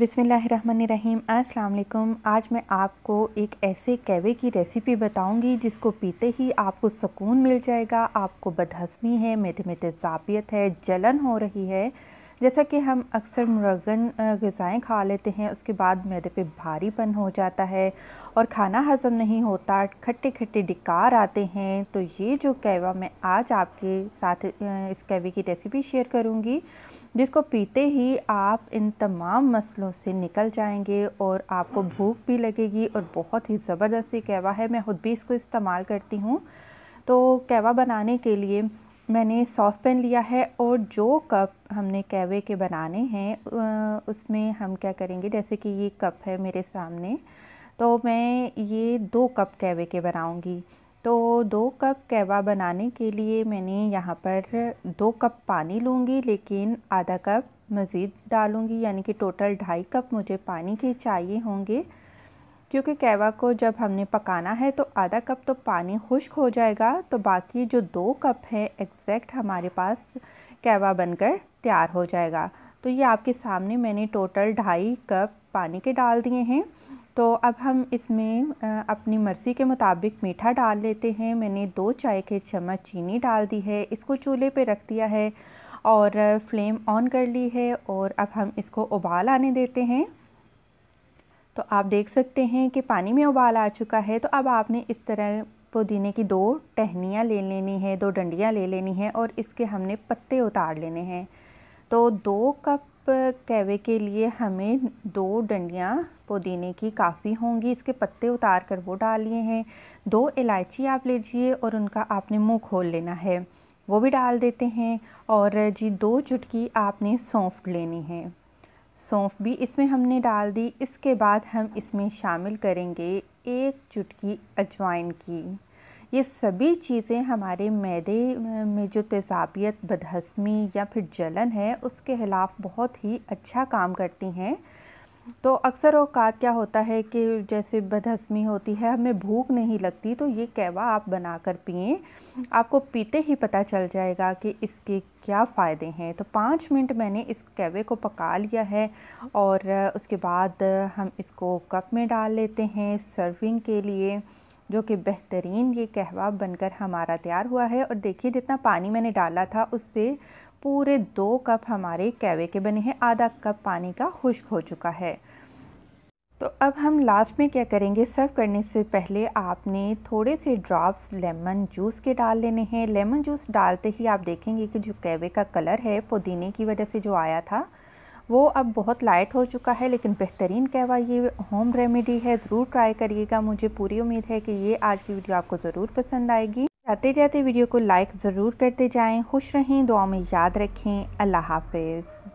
बिसमीम् अल्लाम आज मैं आपको एक ऐसे कैवे की रेसिपी बताऊंगी जिसको पीते ही आपको सुकून मिल जाएगा आपको बदहसमी है मेथे मेथे तेजाबियत है जलन हो रही है जैसा कि हम अक्सर मुरगन गज़ाएँ खा लेते हैं उसके बाद मैदे पे भारीपन हो जाता है और खाना हज़म नहीं होता खट्टे खट्टे डिकार आते हैं तो ये जो कहवा मैं आज आपके साथ इस कैवे की रेसिपी शेयर करूँगी जिसको पीते ही आप इन तमाम मसलों से निकल जाएंगे और आपको भूख भी लगेगी और बहुत ही ज़बरदस्ती कहवा है मैं ख़ुद भी इसको इस्तेमाल करती हूँ तो कहवा बनाने के लिए मैंने सॉस पैन लिया है और जो कप हमने कैवे के बनाने हैं उसमें हम क्या करेंगे जैसे कि ये कप है मेरे सामने तो मैं ये दो कप कैवे के बनाऊंगी तो दो कप कैवा बनाने के लिए मैंने यहाँ पर दो कप पानी लूँगी लेकिन आधा कप मज़ीद डालूँगी यानी कि टोटल ढाई कप मुझे पानी के चाहिए होंगे क्योंकि कैवा को जब हमने पकाना है तो आधा कप तो पानी खुश्क हो जाएगा तो बाकी जो दो कप है एग्जैक्ट हमारे पास कहवा बनकर तैयार हो जाएगा तो ये आपके सामने मैंने टोटल ढाई कप पानी के डाल दिए हैं तो अब हम इसमें अपनी मर्ज़ी के मुताबिक मीठा डाल लेते हैं मैंने दो चाय के चम्मच चीनी डाल दी है इसको चूल्हे पे रख दिया है और फ्लेम ऑन कर ली है और अब हम इसको उबाल आने देते हैं तो आप देख सकते हैं कि पानी में उबाल आ चुका है तो अब आपने इस तरह पुदीने की दो टहनियाँ ले लेनी है दो डंडियाँ ले लेनी है और इसके हमने पत्ते उतार लेने हैं तो दो कप कैवे के लिए हमें दो डंडियाँ पुदीने की काफ़ी होंगी इसके पत्ते उतार कर वो डाल लिए हैं दो इलायची आप लीजिए और उनका आपने मुंह खोल लेना है वो भी डाल देते हैं और जी दो चुटकी आपने सौंफ लेनी है सौंफ भी इसमें हमने डाल दी इसके बाद हम इसमें शामिल करेंगे एक चुटकी अजवाइन की ये सभी चीज़ें हमारे मैदे में जो तेज़ाबियत बदहसमी या फिर जलन है उसके ख़िलाफ़ बहुत ही अच्छा काम करती हैं तो अक्सर औकात क्या होता है कि जैसे बदहसमी होती है हमें भूख नहीं लगती तो ये कहवा आप बना कर पिए आपको पीते ही पता चल जाएगा कि इसके क्या फ़ायदे हैं तो पाँच मिनट मैंने इस कहवे को पका लिया है और उसके बाद हम इसको कप में डाल लेते हैं सर्विंग के लिए जो कि बेहतरीन ये कहवा बनकर हमारा तैयार हुआ है और देखिए जितना पानी मैंने डाला था उससे पूरे दो कप हमारे कैवे के बने हैं आधा कप पानी का खुश्क हो चुका है तो अब हम लास्ट में क्या करेंगे सर्व करने से पहले आपने थोड़े से ड्रॉप्स लेमन जूस के डाल लेने हैं लेमन जूस डालते ही आप देखेंगे कि जो कैवे का कलर है पुदीने की वजह से जो आया था वो अब बहुत लाइट हो चुका है लेकिन बेहतरीन कहवा ये होम रेमेडी है ज़रूर ट्राई करिएगा मुझे पूरी उम्मीद है कि ये आज की वीडियो आपको ज़रूर पसंद आएगी आते जाते वीडियो को लाइक ज़रूर करते जाएं खुश रहें दुआ में याद रखें अल्लाह हाफिज़